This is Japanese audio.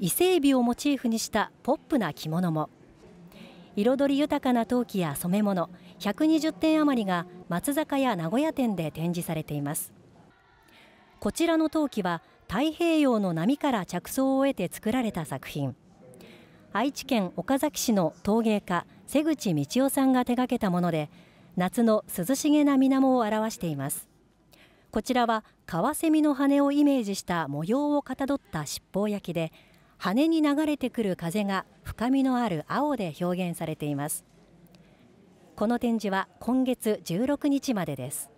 伊勢海老をモチーフにしたポップな着物も彩り豊かな陶器や染め物120点余りが松坂屋名古屋店で展示されていますこちらの陶器は太平洋の波から着想を得て作られた作品愛知県岡崎市の陶芸家瀬口道夫さんが手掛けたもので夏の涼しげな水面を表していますこちらはカワセミの羽をイメージした模様をかたどった七宝焼きで羽に流れてくる風が深みのある青で表現されていますこの展示は今月16日までです